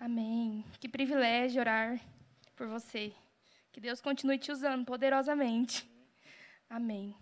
Amém. Que privilégio orar por você. Que Deus continue te usando poderosamente. Amém.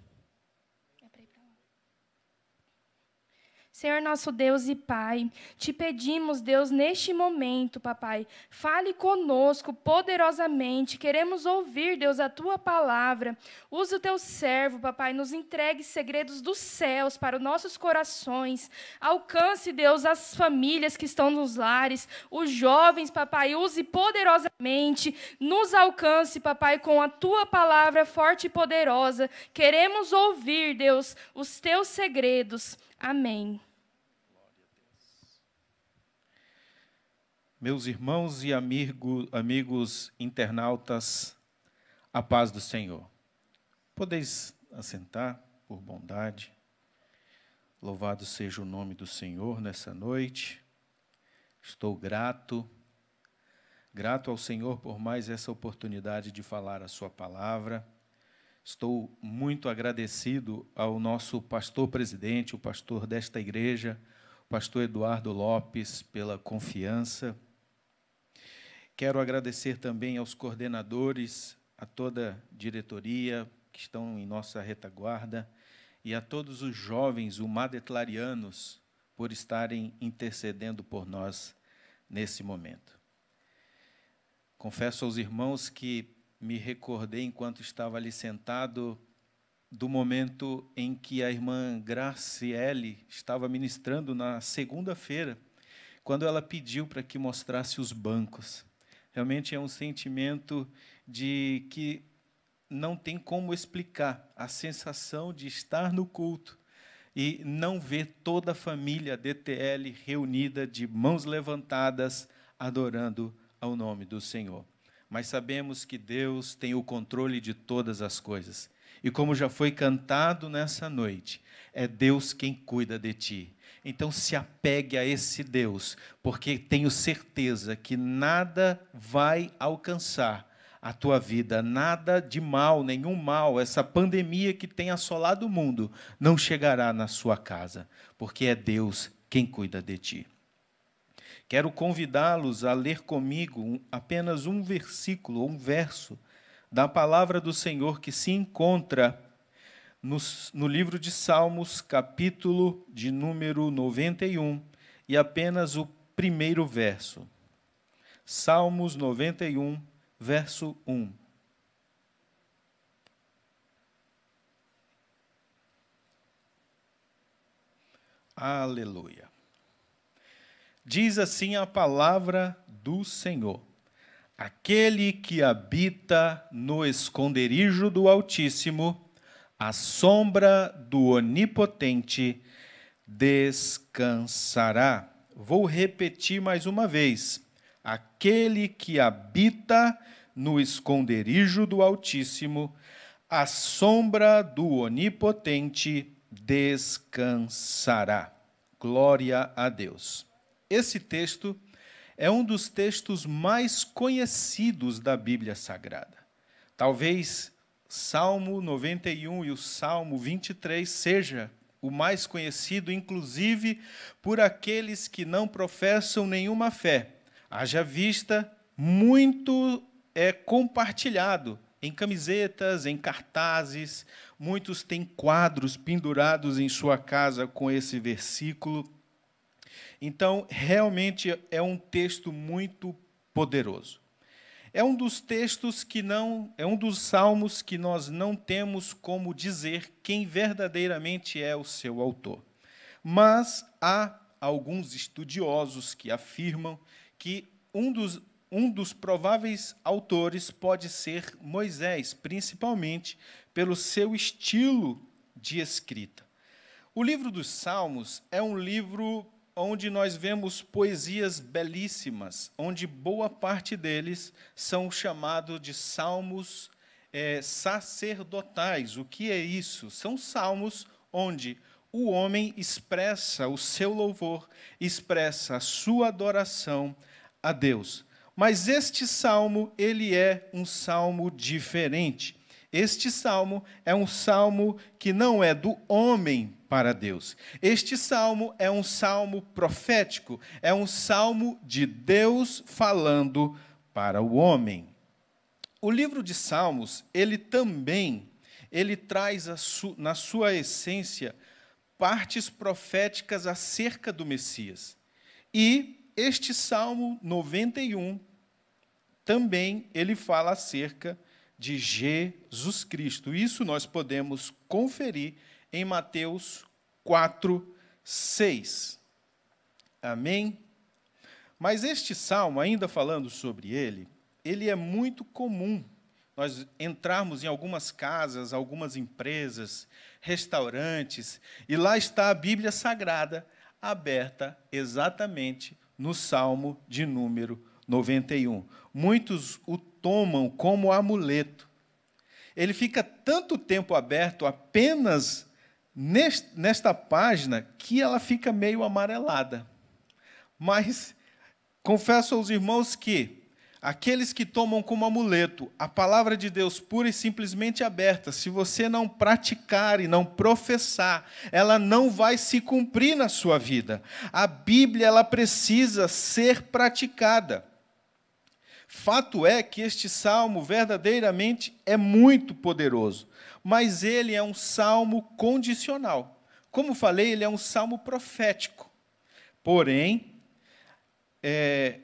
Senhor nosso Deus e Pai, te pedimos, Deus, neste momento, papai, fale conosco poderosamente. Queremos ouvir, Deus, a tua palavra. Use o teu servo, papai, nos entregue segredos dos céus para os nossos corações. Alcance, Deus, as famílias que estão nos lares, os jovens, papai, use poderosamente. Nos alcance, papai, com a tua palavra forte e poderosa. Queremos ouvir, Deus, os teus segredos. Amém. Meus irmãos e amigo, amigos internautas, a paz do Senhor. Podeis assentar, por bondade. Louvado seja o nome do Senhor nessa noite. Estou grato, grato ao Senhor por mais essa oportunidade de falar a Sua palavra. Estou muito agradecido ao nosso pastor presidente, o pastor desta igreja, o pastor Eduardo Lopes, pela confiança Quero agradecer também aos coordenadores, a toda a diretoria que estão em nossa retaguarda e a todos os jovens umadetlarianos por estarem intercedendo por nós nesse momento. Confesso aos irmãos que me recordei, enquanto estava ali sentado, do momento em que a irmã Graciele estava ministrando na segunda-feira, quando ela pediu para que mostrasse os bancos. Realmente é um sentimento de que não tem como explicar a sensação de estar no culto e não ver toda a família DTL reunida de mãos levantadas adorando ao nome do Senhor. Mas sabemos que Deus tem o controle de todas as coisas e como já foi cantado nessa noite, é Deus quem cuida de ti. Então se apegue a esse Deus, porque tenho certeza que nada vai alcançar a tua vida, nada de mal, nenhum mal, essa pandemia que tem assolado o mundo não chegará na sua casa, porque é Deus quem cuida de ti. Quero convidá-los a ler comigo apenas um versículo, um verso da palavra do Senhor que se encontra no, no, livro de Salmos, capítulo de número 91, e apenas o primeiro verso. Salmos 91, verso 1. Aleluia. Diz assim a palavra do Senhor. Aquele que habita no esconderijo do Altíssimo, à sombra do Onipotente, descansará. Vou repetir mais uma vez. Aquele que habita no esconderijo do Altíssimo, à sombra do Onipotente, descansará. Glória a Deus. Esse texto é um dos textos mais conhecidos da Bíblia Sagrada. Talvez Salmo 91 e o Salmo 23 seja o mais conhecido, inclusive por aqueles que não professam nenhuma fé. Haja vista, muito é compartilhado em camisetas, em cartazes, muitos têm quadros pendurados em sua casa com esse versículo. Então, realmente é um texto muito poderoso. É um dos textos que não, é um dos salmos que nós não temos como dizer quem verdadeiramente é o seu autor. Mas há alguns estudiosos que afirmam que um dos, um dos prováveis autores pode ser Moisés, principalmente pelo seu estilo de escrita. O livro dos Salmos é um livro onde nós vemos poesias belíssimas, onde boa parte deles são chamados de salmos é, sacerdotais. O que é isso? São salmos onde o homem expressa o seu louvor, expressa a sua adoração a Deus. Mas este salmo, ele é um salmo diferente. Este salmo é um salmo que não é do homem para Deus. Este salmo é um salmo profético, é um salmo de Deus falando para o homem. O livro de Salmos, ele também, ele traz su, na sua essência partes proféticas acerca do Messias. E este Salmo 91 também ele fala acerca de Jesus Cristo. Isso nós podemos conferir em Mateus 4, 6. Amém? Mas este salmo, ainda falando sobre ele, ele é muito comum nós entrarmos em algumas casas, algumas empresas, restaurantes, e lá está a Bíblia Sagrada aberta exatamente no Salmo de número 91. Muitos o tomam como amuleto. Ele fica tanto tempo aberto apenas nesta página que ela fica meio amarelada. Mas confesso aos irmãos que aqueles que tomam como amuleto a palavra de Deus pura e simplesmente aberta, se você não praticar e não professar, ela não vai se cumprir na sua vida. A Bíblia ela precisa ser praticada. Fato é que este salmo verdadeiramente é muito poderoso, mas ele é um salmo condicional. Como falei, ele é um salmo profético. Porém, é,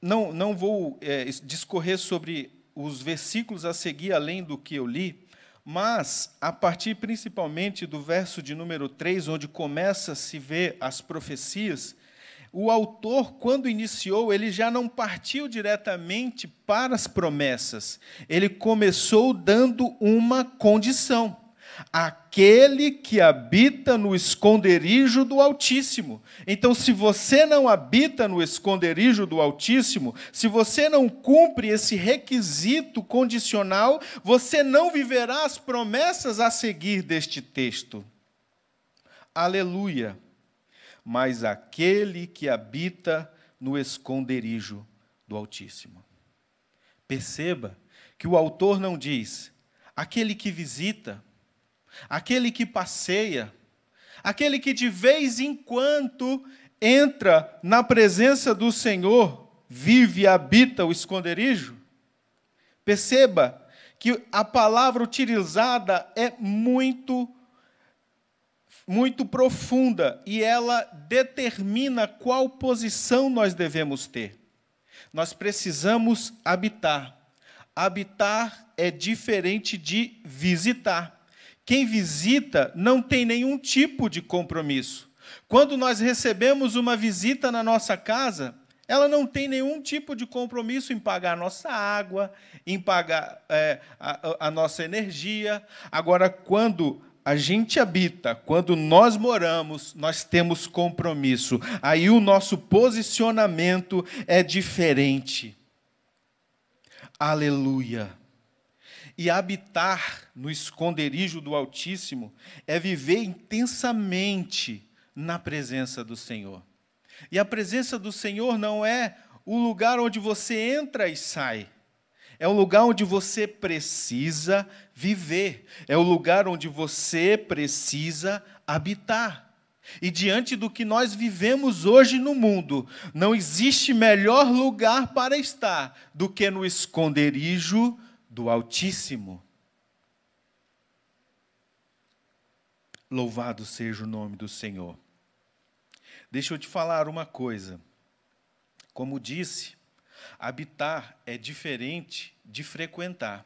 não, não vou é, discorrer sobre os versículos a seguir, além do que eu li, mas a partir principalmente do verso de número 3, onde começa a se ver as profecias, o autor, quando iniciou, ele já não partiu diretamente para as promessas. Ele começou dando uma condição. Aquele que habita no esconderijo do Altíssimo. Então, se você não habita no esconderijo do Altíssimo, se você não cumpre esse requisito condicional, você não viverá as promessas a seguir deste texto. Aleluia mas aquele que habita no esconderijo do Altíssimo. Perceba que o autor não diz aquele que visita, aquele que passeia, aquele que de vez em quando entra na presença do Senhor, vive e habita o esconderijo. Perceba que a palavra utilizada é muito muito profunda e ela determina qual posição nós devemos ter. Nós precisamos habitar. Habitar é diferente de visitar. Quem visita não tem nenhum tipo de compromisso. Quando nós recebemos uma visita na nossa casa, ela não tem nenhum tipo de compromisso em pagar a nossa água, em pagar é, a, a nossa energia. Agora, quando a gente habita, quando nós moramos, nós temos compromisso. Aí o nosso posicionamento é diferente. Aleluia. E habitar no esconderijo do Altíssimo é viver intensamente na presença do Senhor. E a presença do Senhor não é o lugar onde você entra e sai. É o lugar onde você precisa viver, é o lugar onde você precisa habitar. E diante do que nós vivemos hoje no mundo, não existe melhor lugar para estar do que no esconderijo do Altíssimo. Louvado seja o nome do Senhor. Deixa eu te falar uma coisa. Como disse, Habitar é diferente de frequentar.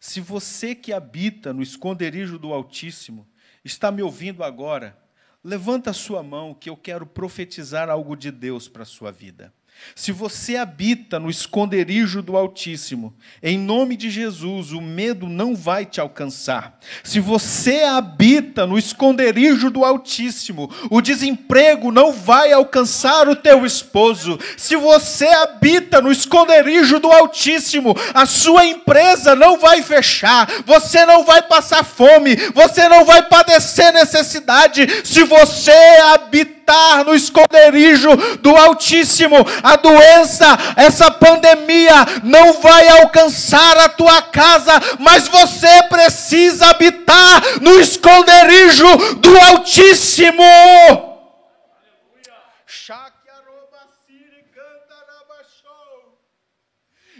Se você que habita no esconderijo do Altíssimo está me ouvindo agora, levanta a sua mão que eu quero profetizar algo de Deus para a sua vida. Se você habita no esconderijo do Altíssimo, em nome de Jesus, o medo não vai te alcançar. Se você habita no esconderijo do Altíssimo, o desemprego não vai alcançar o teu esposo. Se você habita no esconderijo do Altíssimo, a sua empresa não vai fechar, você não vai passar fome, você não vai padecer necessidade. Se você habita no esconderijo do Altíssimo. A doença, essa pandemia não vai alcançar a tua casa, mas você precisa habitar no esconderijo do Altíssimo.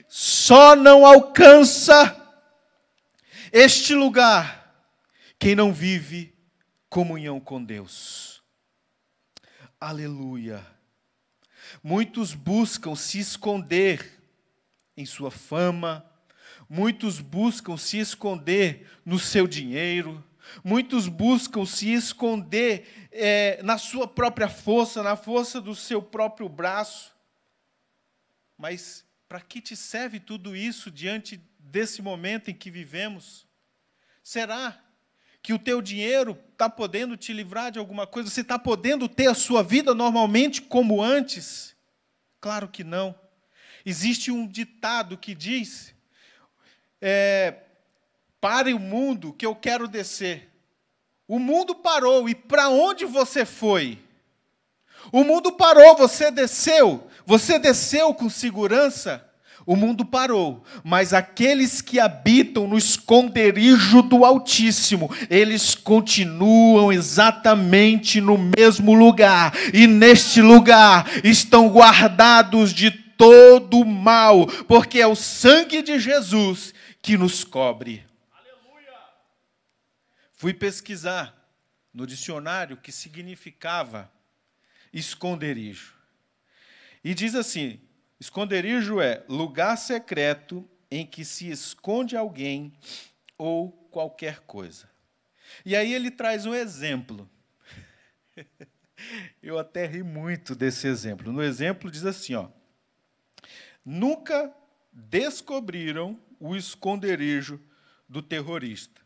Só não alcança este lugar quem não vive comunhão com Deus. Aleluia. Muitos buscam se esconder em sua fama, muitos buscam se esconder no seu dinheiro, muitos buscam se esconder é, na sua própria força, na força do seu próprio braço. Mas para que te serve tudo isso diante desse momento em que vivemos? Será que o teu dinheiro está podendo te livrar de alguma coisa, você está podendo ter a sua vida normalmente como antes? Claro que não. Existe um ditado que diz: é, pare o mundo que eu quero descer. O mundo parou, e para onde você foi? O mundo parou, você desceu, você desceu com segurança. O mundo parou, mas aqueles que habitam no esconderijo do Altíssimo, eles continuam exatamente no mesmo lugar, e neste lugar estão guardados de todo o mal, porque é o sangue de Jesus que nos cobre. Aleluia. Fui pesquisar no dicionário o que significava esconderijo. E diz assim: Esconderijo é lugar secreto em que se esconde alguém ou qualquer coisa. E aí ele traz um exemplo. Eu até ri muito desse exemplo. No exemplo diz assim, ó: Nunca descobriram o esconderijo do terrorista.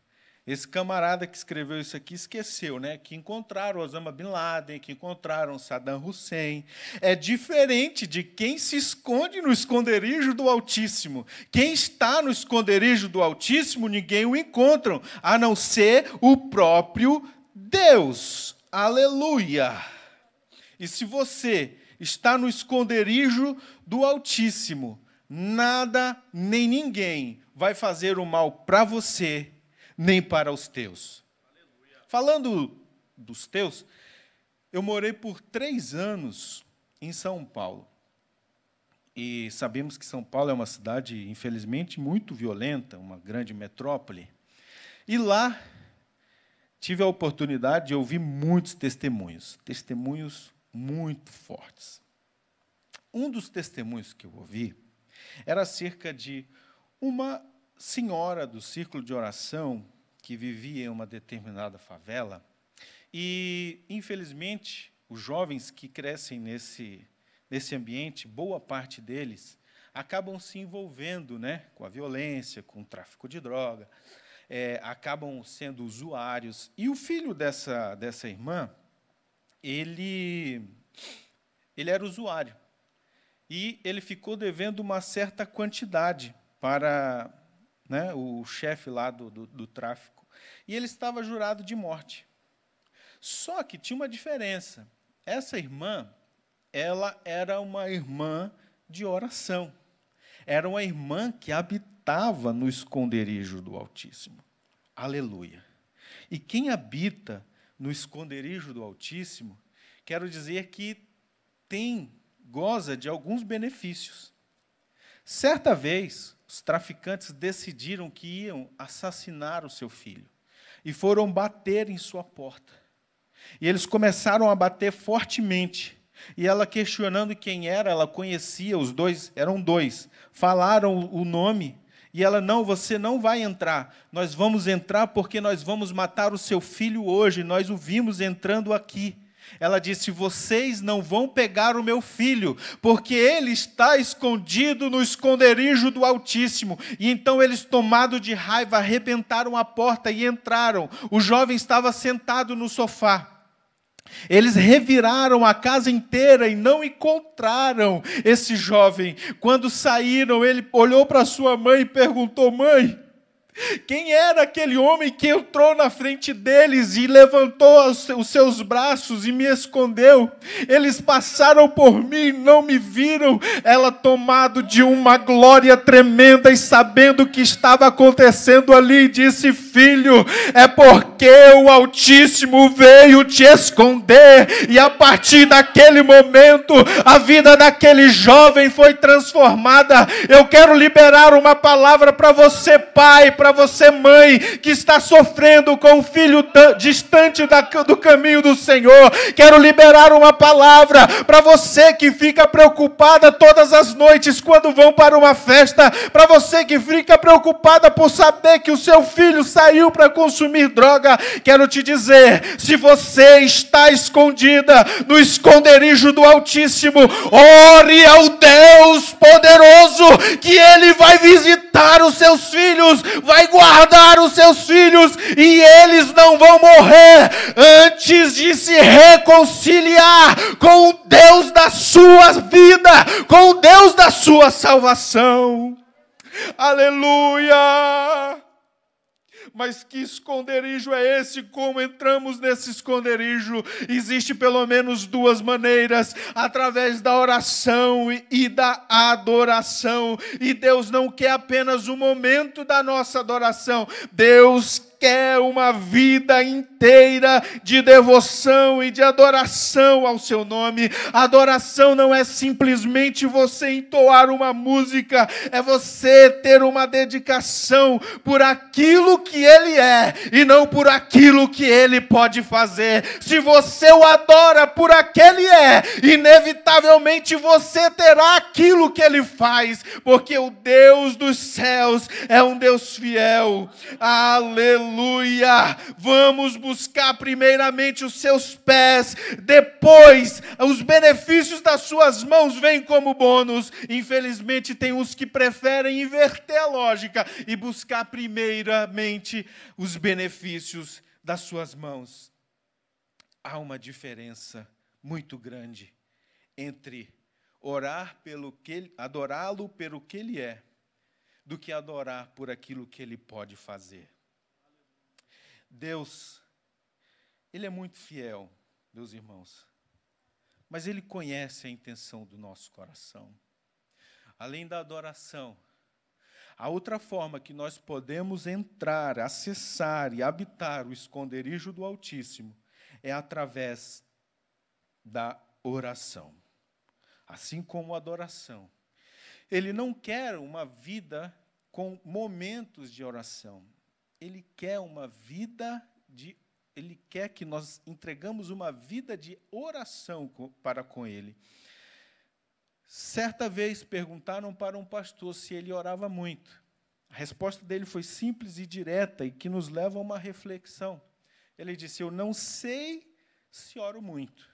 Esse camarada que escreveu isso aqui esqueceu, né? Que encontraram Osama Bin Laden, que encontraram Saddam Hussein. É diferente de quem se esconde no esconderijo do Altíssimo. Quem está no esconderijo do Altíssimo, ninguém o encontra, a não ser o próprio Deus. Aleluia! E se você está no esconderijo do Altíssimo, nada nem ninguém vai fazer o mal para você nem para os teus. Aleluia. Falando dos teus, eu morei por três anos em São Paulo. E sabemos que São Paulo é uma cidade, infelizmente, muito violenta, uma grande metrópole. E lá tive a oportunidade de ouvir muitos testemunhos, testemunhos muito fortes. Um dos testemunhos que eu ouvi era acerca de uma senhora do círculo de oração que vivia em uma determinada favela e, infelizmente, os jovens que crescem nesse, nesse ambiente, boa parte deles acabam se envolvendo né, com a violência, com o tráfico de droga, é, acabam sendo usuários. E o filho dessa, dessa irmã, ele, ele era usuário. E ele ficou devendo uma certa quantidade para né, o chefe lá do, do, do tráfico, e ele estava jurado de morte. Só que tinha uma diferença. Essa irmã, ela era uma irmã de oração. Era uma irmã que habitava no esconderijo do Altíssimo. Aleluia. E quem habita no esconderijo do Altíssimo, quero dizer que tem, goza de alguns benefícios. Certa vez, os traficantes decidiram que iam assassinar o seu filho e foram bater em sua porta. E eles começaram a bater fortemente. E ela questionando quem era, ela conhecia os dois, eram dois. Falaram o nome e ela não, você não vai entrar. Nós vamos entrar porque nós vamos matar o seu filho hoje. Nós o vimos entrando aqui. Ela disse: Vocês não vão pegar o meu filho, porque ele está escondido no esconderijo do Altíssimo. E então eles, tomados de raiva, arrebentaram a porta e entraram. O jovem estava sentado no sofá. Eles reviraram a casa inteira e não encontraram esse jovem. Quando saíram, ele olhou para sua mãe e perguntou: Mãe, quem era aquele homem que entrou na frente deles e levantou os seus braços e me escondeu? Eles passaram por mim, não me viram. Ela, tomado de uma glória tremenda e sabendo o que estava acontecendo ali, disse: Filho, é porque o Altíssimo veio te esconder. E a partir daquele momento, a vida daquele jovem foi transformada. Eu quero liberar uma palavra para você, pai, para você, mãe, que está sofrendo com o filho distante da, do caminho do Senhor. Quero liberar uma palavra para você que fica preocupada todas as noites quando vão para uma festa, para você que fica preocupada por saber que o seu filho saiu para consumir droga. Quero te dizer, se você está escondida no esconderijo do Altíssimo, ore ao Deus poderoso que ele vai visitar os seus filhos, vai vai guardar os seus filhos e eles não vão morrer antes de se reconciliar com o Deus da sua vida, com o Deus da sua salvação. Aleluia! Mas que esconderijo é esse? Como entramos nesse esconderijo? Existe pelo menos duas maneiras: através da oração e da adoração. E Deus não quer apenas o momento da nossa adoração. Deus quer uma vida inteira de devoção e de adoração ao seu nome. Adoração não é simplesmente você entoar uma música, é você ter uma dedicação por aquilo que ele é e não por aquilo que ele pode fazer. Se você o adora por aquele é, inevitavelmente você terá aquilo que ele faz, porque o Deus dos céus é um Deus fiel. Aleluia Aleluia! Vamos buscar primeiramente os seus pés, depois os benefícios das suas mãos vêm como bônus. Infelizmente, tem uns que preferem inverter a lógica e buscar primeiramente os benefícios das suas mãos. Há uma diferença muito grande entre orar pelo que adorá-lo pelo que ele é do que adorar por aquilo que ele pode fazer. Deus, Ele é muito fiel, meus irmãos, mas Ele conhece a intenção do nosso coração. Além da adoração, a outra forma que nós podemos entrar, acessar e habitar o esconderijo do Altíssimo é através da oração. Assim como a adoração. Ele não quer uma vida com momentos de oração ele quer uma vida de ele quer que nós entregamos uma vida de oração para com ele. Certa vez perguntaram para um pastor se ele orava muito. A resposta dele foi simples e direta e que nos leva a uma reflexão. Ele disse: Eu não sei se oro muito.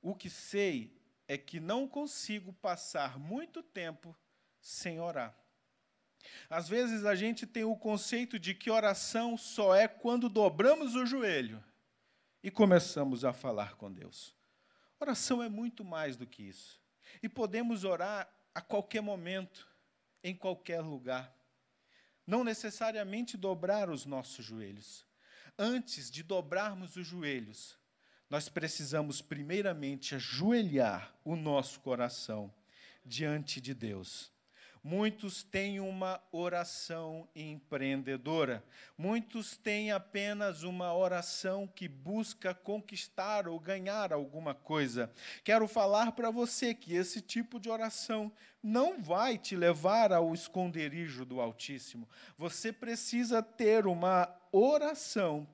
O que sei é que não consigo passar muito tempo sem orar. Às vezes a gente tem o conceito de que oração só é quando dobramos o joelho e começamos a falar com Deus. Oração é muito mais do que isso. E podemos orar a qualquer momento, em qualquer lugar. Não necessariamente dobrar os nossos joelhos. Antes de dobrarmos os joelhos, nós precisamos primeiramente ajoelhar o nosso coração diante de Deus. Muitos têm uma oração empreendedora. Muitos têm apenas uma oração que busca conquistar ou ganhar alguma coisa. Quero falar para você que esse tipo de oração não vai te levar ao esconderijo do Altíssimo. Você precisa ter uma oração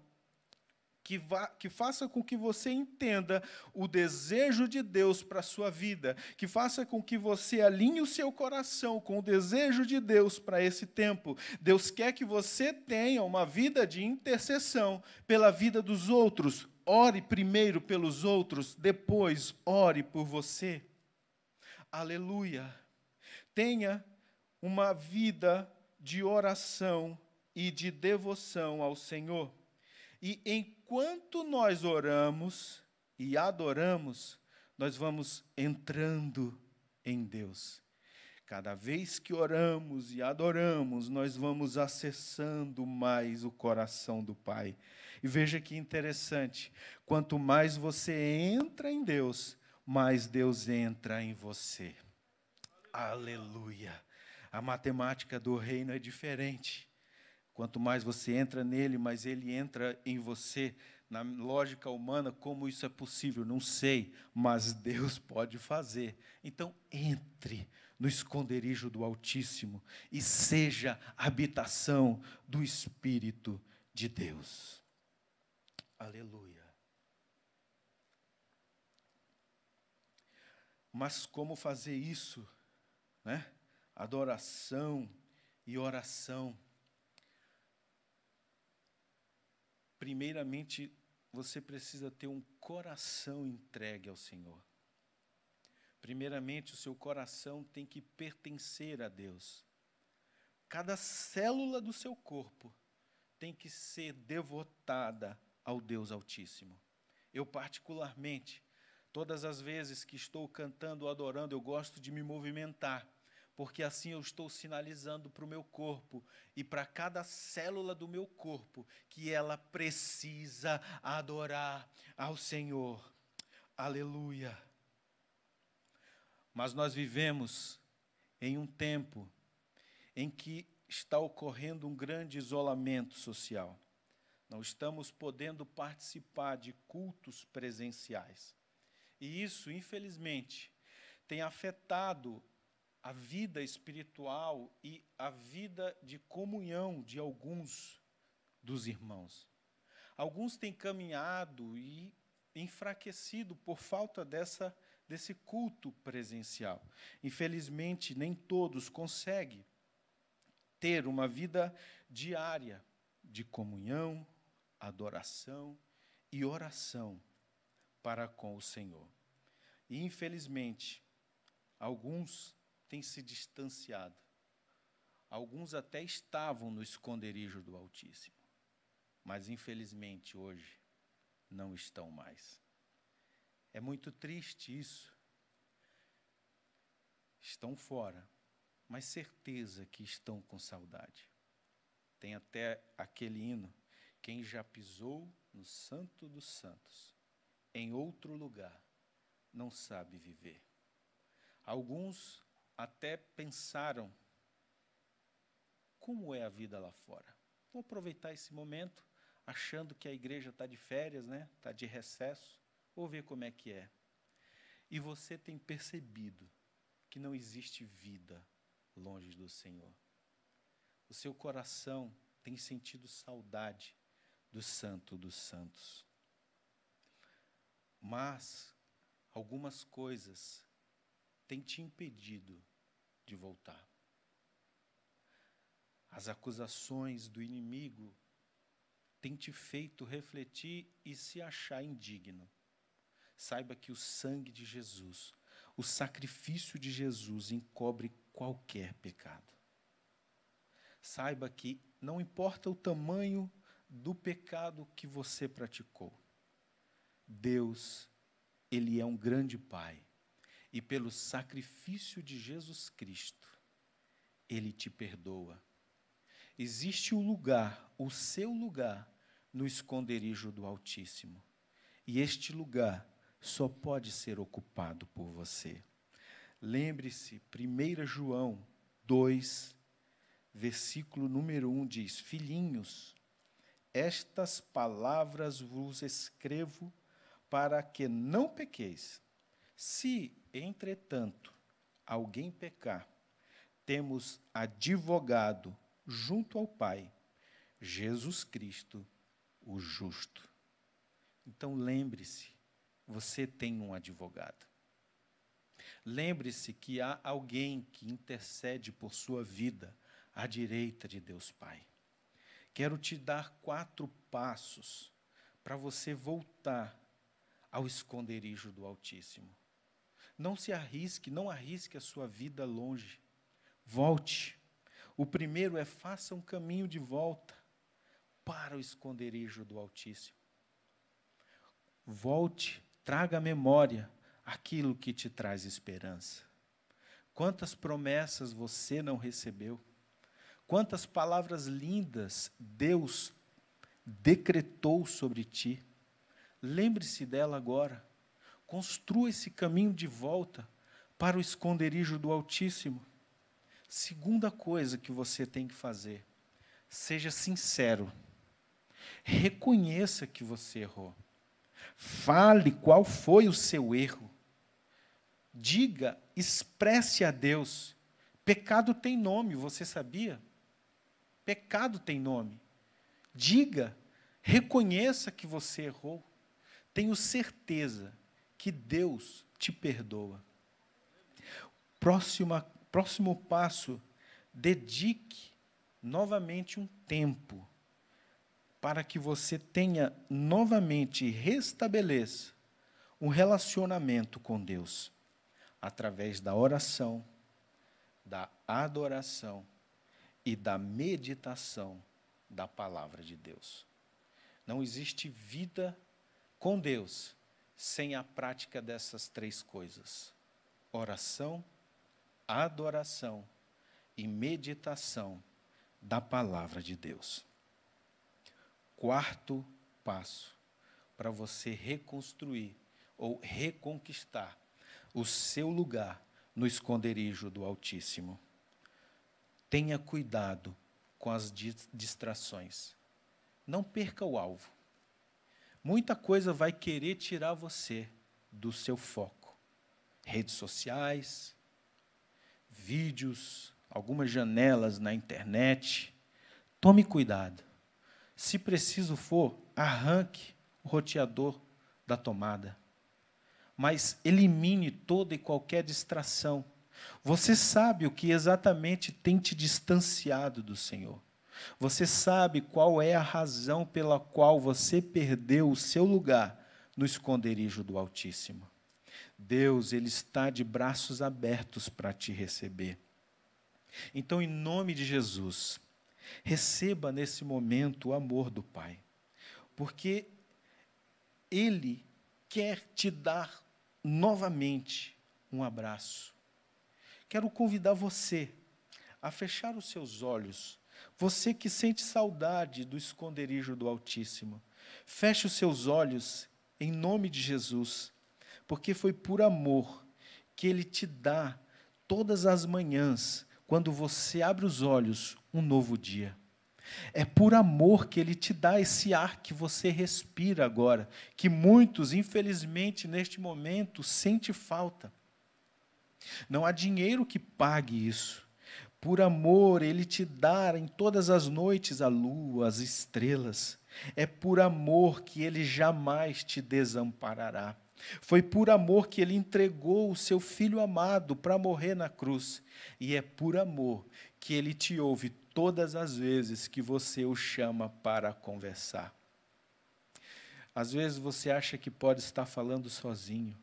que, que faça com que você entenda o desejo de Deus para a sua vida, que faça com que você alinhe o seu coração com o desejo de Deus para esse tempo. Deus quer que você tenha uma vida de intercessão pela vida dos outros. Ore primeiro pelos outros, depois ore por você. Aleluia. Tenha uma vida de oração e de devoção ao Senhor. E enquanto nós oramos e adoramos, nós vamos entrando em Deus. Cada vez que oramos e adoramos, nós vamos acessando mais o coração do Pai. E veja que interessante: quanto mais você entra em Deus, mais Deus entra em você. Aleluia! A matemática do reino é diferente. Quanto mais você entra nele, mais ele entra em você. Na lógica humana, como isso é possível? Não sei, mas Deus pode fazer. Então, entre no esconderijo do Altíssimo e seja habitação do Espírito de Deus. Aleluia. Mas como fazer isso? Né? Adoração e oração. primeiramente, você precisa ter um coração entregue ao Senhor. Primeiramente, o seu coração tem que pertencer a Deus. Cada célula do seu corpo tem que ser devotada ao Deus Altíssimo. Eu, particularmente, todas as vezes que estou cantando ou adorando, eu gosto de me movimentar porque assim eu estou sinalizando para o meu corpo e para cada célula do meu corpo que ela precisa adorar ao Senhor. Aleluia. Mas nós vivemos em um tempo em que está ocorrendo um grande isolamento social. Não estamos podendo participar de cultos presenciais. E isso, infelizmente, tem afetado a vida espiritual e a vida de comunhão de alguns dos irmãos. Alguns têm caminhado e enfraquecido por falta dessa desse culto presencial. Infelizmente, nem todos conseguem ter uma vida diária de comunhão, adoração e oração para com o Senhor. E infelizmente, alguns tem se distanciado. Alguns até estavam no esconderijo do Altíssimo, mas infelizmente hoje não estão mais. É muito triste isso. Estão fora, mas certeza que estão com saudade. Tem até aquele hino: quem já pisou no Santo dos Santos, em outro lugar, não sabe viver. Alguns até pensaram: como é a vida lá fora? Vou aproveitar esse momento, achando que a igreja está de férias, né? Está de recesso, vou ver como é que é. E você tem percebido que não existe vida longe do Senhor. O seu coração tem sentido saudade do Santo dos Santos. Mas algumas coisas tem te impedido de voltar. As acusações do inimigo têm te feito refletir e se achar indigno. Saiba que o sangue de Jesus, o sacrifício de Jesus, encobre qualquer pecado. Saiba que não importa o tamanho do pecado que você praticou, Deus, Ele é um grande Pai e pelo sacrifício de Jesus Cristo, ele te perdoa. Existe o lugar, o seu lugar, no esconderijo do Altíssimo. E este lugar só pode ser ocupado por você. Lembre-se, 1 João 2, versículo número 1 diz: Filhinhos, estas palavras vos escrevo para que não pequeis. Se entretanto, alguém pecar, temos advogado junto ao Pai, Jesus Cristo, o justo. Então lembre-se, você tem um advogado. Lembre-se que há alguém que intercede por sua vida à direita de Deus Pai. Quero te dar quatro passos para você voltar ao esconderijo do Altíssimo. Não se arrisque, não arrisque a sua vida longe. Volte. O primeiro é faça um caminho de volta para o esconderijo do Altíssimo. Volte, traga à memória aquilo que te traz esperança. Quantas promessas você não recebeu? Quantas palavras lindas Deus decretou sobre ti? Lembre-se dela agora. Construa esse caminho de volta para o esconderijo do Altíssimo. Segunda coisa que você tem que fazer: seja sincero. Reconheça que você errou. Fale qual foi o seu erro. Diga, expresse a Deus. Pecado tem nome, você sabia? Pecado tem nome. Diga, reconheça que você errou. Tenho certeza que Deus te perdoa. Próxima, próximo passo, dedique novamente um tempo para que você tenha novamente restabeleça um relacionamento com Deus através da oração, da adoração e da meditação da palavra de Deus. Não existe vida com Deus sem a prática dessas três coisas: oração, adoração e meditação da palavra de Deus. Quarto passo para você reconstruir ou reconquistar o seu lugar no esconderijo do Altíssimo. Tenha cuidado com as distrações. Não perca o alvo. Muita coisa vai querer tirar você do seu foco. Redes sociais, vídeos, algumas janelas na internet. Tome cuidado. Se preciso for, arranque o roteador da tomada. Mas elimine toda e qualquer distração. Você sabe o que exatamente tem te distanciado do Senhor. Você sabe qual é a razão pela qual você perdeu o seu lugar no esconderijo do Altíssimo. Deus, ele está de braços abertos para te receber. Então, em nome de Jesus, receba nesse momento o amor do Pai, porque ele quer te dar novamente um abraço. Quero convidar você a fechar os seus olhos você que sente saudade do esconderijo do Altíssimo, feche os seus olhos em nome de Jesus, porque foi por amor que Ele te dá todas as manhãs, quando você abre os olhos, um novo dia. É por amor que Ele te dá esse ar que você respira agora, que muitos, infelizmente, neste momento, sente falta. Não há dinheiro que pague isso. Por amor, Ele te dá em todas as noites a lua, as estrelas. É por amor que Ele jamais te desamparará. Foi por amor que ele entregou o seu filho amado para morrer na cruz. E é por amor que ele te ouve todas as vezes que você o chama para conversar. Às vezes você acha que pode estar falando sozinho.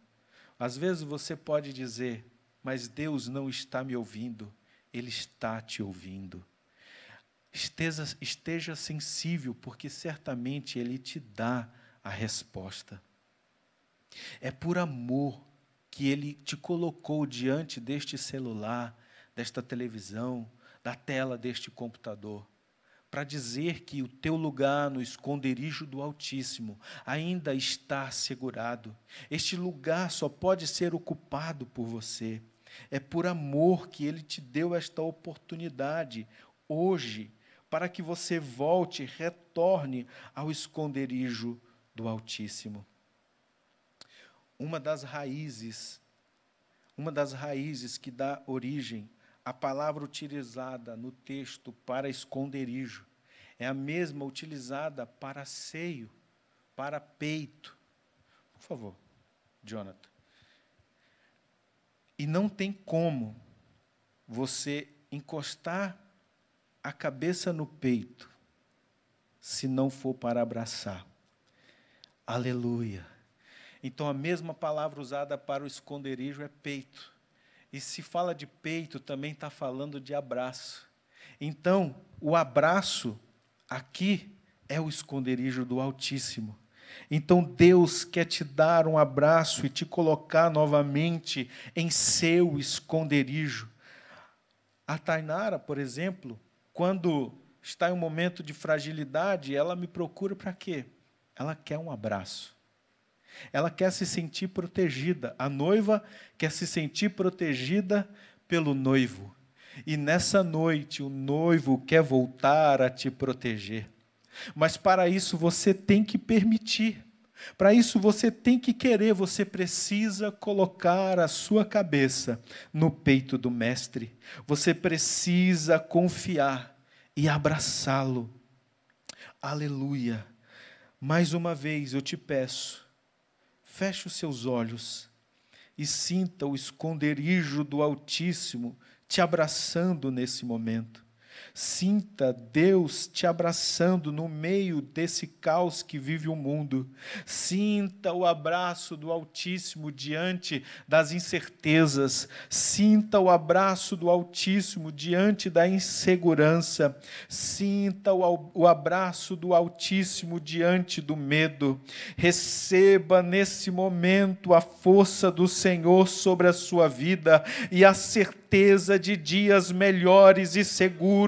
Às vezes você pode dizer, mas Deus não está me ouvindo. Ele está te ouvindo. Esteja, esteja sensível, porque certamente Ele te dá a resposta. É por amor que Ele te colocou diante deste celular, desta televisão, da tela deste computador, para dizer que o teu lugar no esconderijo do Altíssimo ainda está assegurado. Este lugar só pode ser ocupado por você. É por amor que ele te deu esta oportunidade hoje, para que você volte, retorne ao esconderijo do Altíssimo. Uma das raízes, uma das raízes que dá origem à palavra utilizada no texto para esconderijo é a mesma utilizada para seio, para peito. Por favor, Jonathan. E não tem como você encostar a cabeça no peito se não for para abraçar. Aleluia. Então a mesma palavra usada para o esconderijo é peito. E se fala de peito, também está falando de abraço. Então, o abraço aqui é o esconderijo do Altíssimo. Então Deus quer te dar um abraço e te colocar novamente em seu esconderijo. A Tainara, por exemplo, quando está em um momento de fragilidade, ela me procura para quê? Ela quer um abraço. Ela quer se sentir protegida. A noiva quer se sentir protegida pelo noivo. E nessa noite, o noivo quer voltar a te proteger. Mas para isso você tem que permitir. Para isso você tem que querer, você precisa colocar a sua cabeça no peito do Mestre. Você precisa confiar e abraçá-lo. Aleluia. Mais uma vez eu te peço, feche os seus olhos e sinta o esconderijo do Altíssimo te abraçando nesse momento. Sinta Deus te abraçando no meio desse caos que vive o mundo. Sinta o abraço do Altíssimo diante das incertezas. Sinta o abraço do Altíssimo diante da insegurança. Sinta o abraço do Altíssimo diante do medo. Receba nesse momento a força do Senhor sobre a sua vida e a certeza de dias melhores e seguros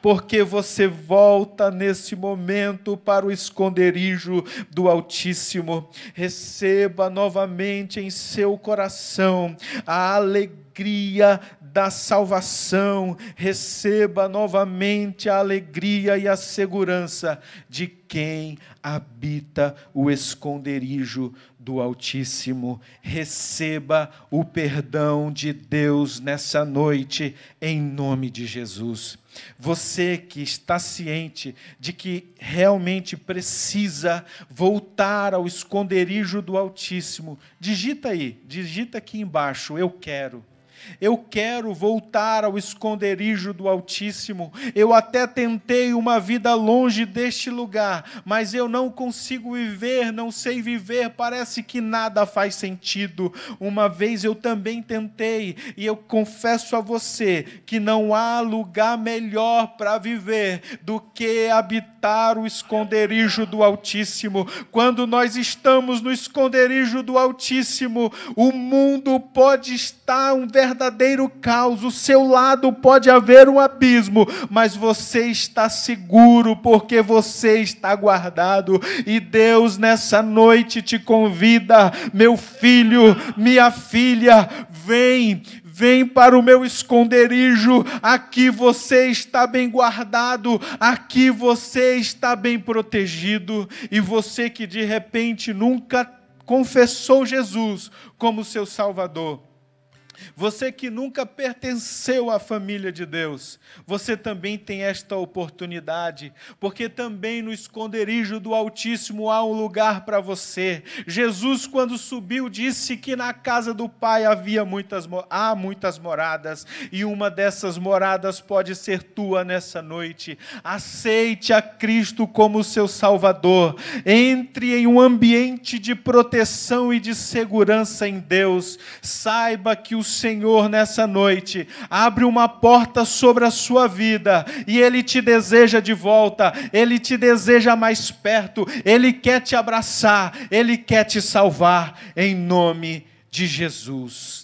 porque você volta nesse momento para o esconderijo do Altíssimo. Receba novamente em seu coração a alegria alegria da salvação, receba novamente a alegria e a segurança de quem habita o esconderijo do Altíssimo. Receba o perdão de Deus nessa noite, em nome de Jesus. Você que está ciente de que realmente precisa voltar ao esconderijo do Altíssimo, digita aí, digita aqui embaixo, eu quero. Eu quero voltar ao esconderijo do Altíssimo. Eu até tentei uma vida longe deste lugar, mas eu não consigo viver, não sei viver, parece que nada faz sentido. Uma vez eu também tentei, e eu confesso a você que não há lugar melhor para viver do que habitar habitar o esconderijo do Altíssimo. Quando nós estamos no esconderijo do Altíssimo, o mundo pode estar um verdadeiro caos, o seu lado pode haver um abismo, mas você está seguro porque você está guardado. E Deus nessa noite te convida, meu filho, minha filha, vem, Vem para o meu esconderijo, aqui você está bem guardado, aqui você está bem protegido. E você que de repente nunca confessou Jesus como seu Salvador você que nunca pertenceu à família de Deus, você também tem esta oportunidade, porque também no esconderijo do Altíssimo há um lugar para você. Jesus, quando subiu, disse que na casa do Pai havia muitas, há muitas moradas, e uma dessas moradas pode ser tua nessa noite. Aceite a Cristo como seu Salvador, entre em um ambiente de proteção e de segurança em Deus, saiba que o Senhor nessa noite abre uma porta sobre a sua vida e Ele te deseja de volta, Ele te deseja mais perto, Ele quer te abraçar, Ele quer te salvar, em nome de Jesus.